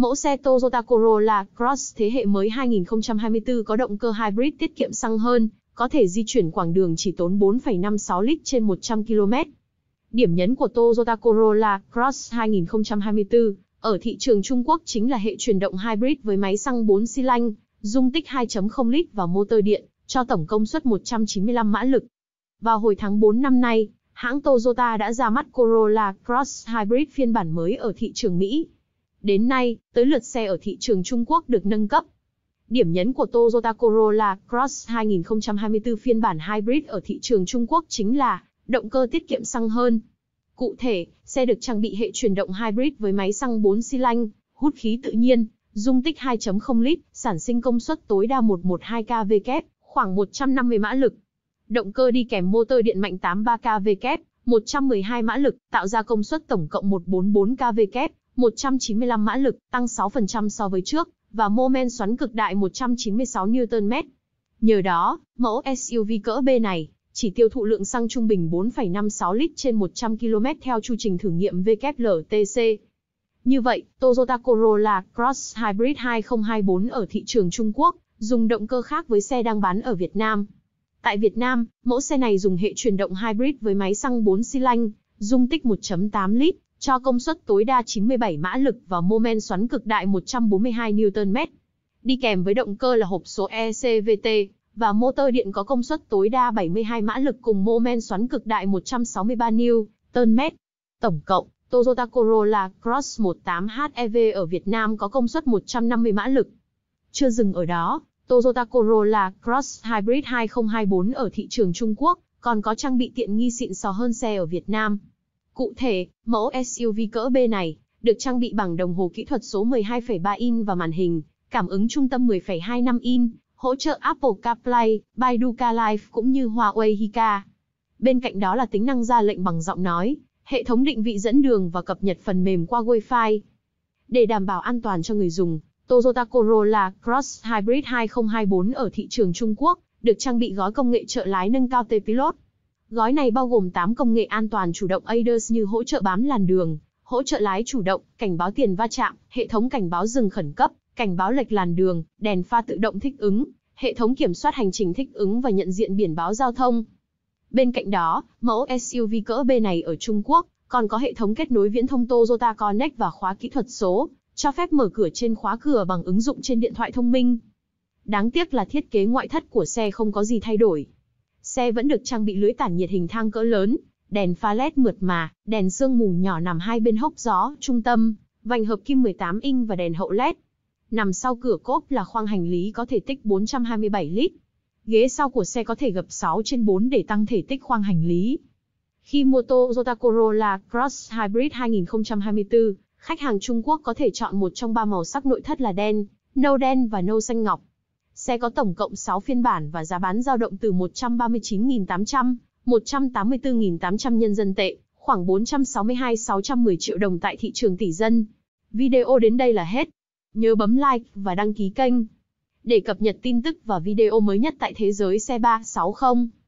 Mẫu xe Toyota Corolla Cross thế hệ mới 2024 có động cơ hybrid tiết kiệm xăng hơn, có thể di chuyển quãng đường chỉ tốn 4,56 lít trên 100 km. Điểm nhấn của Toyota Corolla Cross 2024 ở thị trường Trung Quốc chính là hệ chuyển động hybrid với máy xăng 4 xi lanh, dung tích 2.0 lít và motor điện, cho tổng công suất 195 mã lực. Vào hồi tháng 4 năm nay, hãng Toyota đã ra mắt Corolla Cross Hybrid phiên bản mới ở thị trường Mỹ. Đến nay, tới lượt xe ở thị trường Trung Quốc được nâng cấp. Điểm nhấn của Toyota Corolla Cross 2024 phiên bản hybrid ở thị trường Trung Quốc chính là động cơ tiết kiệm xăng hơn. Cụ thể, xe được trang bị hệ chuyển động hybrid với máy xăng 4 xi lanh, hút khí tự nhiên, dung tích 2.0 lít, sản sinh công suất tối đa 112 kW, khoảng 150 mã lực. Động cơ đi kèm motor điện mạnh 83 kW, 112 mã lực, tạo ra công suất tổng cộng 144 kW, 195 mã lực, tăng 6% so với trước, và mô men xoắn cực đại 196 Nm. Nhờ đó, mẫu SUV cỡ B này chỉ tiêu thụ lượng xăng trung bình 4,56 lít trên 100 km theo chu trình thử nghiệm WLTC. Như vậy, Toyota Corolla Cross Hybrid 2024 ở thị trường Trung Quốc dùng động cơ khác với xe đang bán ở Việt Nam. Tại Việt Nam, mẫu xe này dùng hệ truyền động hybrid với máy xăng 4 xi lanh, dung tích 1.8 lít cho công suất tối đa 97 mã lực và mô men xoắn cực đại 142 Nm. Đi kèm với động cơ là hộp số ECVT và motor điện có công suất tối đa 72 mã lực cùng mô men xoắn cực đại 163 Nm. Tổng cộng, Toyota Corolla Cross 18HEV ở Việt Nam có công suất 150 mã lực. Chưa dừng ở đó, Toyota Corolla Cross Hybrid 2024 ở thị trường Trung Quốc còn có trang bị tiện nghi xịn sò hơn xe ở Việt Nam. Cụ thể, mẫu SUV cỡ B này được trang bị bằng đồng hồ kỹ thuật số 12,3 in và màn hình cảm ứng trung tâm 10,25 in, hỗ trợ Apple CarPlay, Baidu CarLife cũng như Huawei Hika. Bên cạnh đó là tính năng ra lệnh bằng giọng nói, hệ thống định vị dẫn đường và cập nhật phần mềm qua Wi-Fi. Để đảm bảo an toàn cho người dùng, Toyota Corolla Cross Hybrid 2024 ở thị trường Trung Quốc được trang bị gói công nghệ trợ lái nâng cao T-Pilot. Gói này bao gồm 8 công nghệ an toàn chủ động ADAS như hỗ trợ bám làn đường, hỗ trợ lái chủ động, cảnh báo tiền va chạm, hệ thống cảnh báo dừng khẩn cấp, cảnh báo lệch làn đường, đèn pha tự động thích ứng, hệ thống kiểm soát hành trình thích ứng và nhận diện biển báo giao thông. Bên cạnh đó, mẫu SUV cỡ B này ở Trung Quốc còn có hệ thống kết nối viễn thông Toyota Connect và khóa kỹ thuật số, cho phép mở cửa trên khóa cửa bằng ứng dụng trên điện thoại thông minh. Đáng tiếc là thiết kế ngoại thất của xe không có gì thay đổi. Xe vẫn được trang bị lưới tản nhiệt hình thang cỡ lớn, đèn pha LED mượt mà, đèn sương mù nhỏ nằm hai bên hốc gió trung tâm, vành hợp kim 18 inch và đèn hậu LED. Nằm sau cửa cốp là khoang hành lý có thể tích 427 lít. Ghế sau của xe có thể gập 6 trên 4 để tăng thể tích khoang hành lý. Khi mua Toyota Corolla Cross Hybrid 2024, khách hàng Trung Quốc có thể chọn một trong ba màu sắc nội thất là đen, nâu đen và nâu xanh ngọc. Xe có tổng cộng 6 phiên bản và giá bán dao động từ 139.800, 184.800 nhân dân tệ, khoảng 462-610 triệu đồng tại thị trường tỷ dân. Video đến đây là hết. Nhớ bấm like và đăng ký kênh để cập nhật tin tức và video mới nhất tại thế giới xe 360.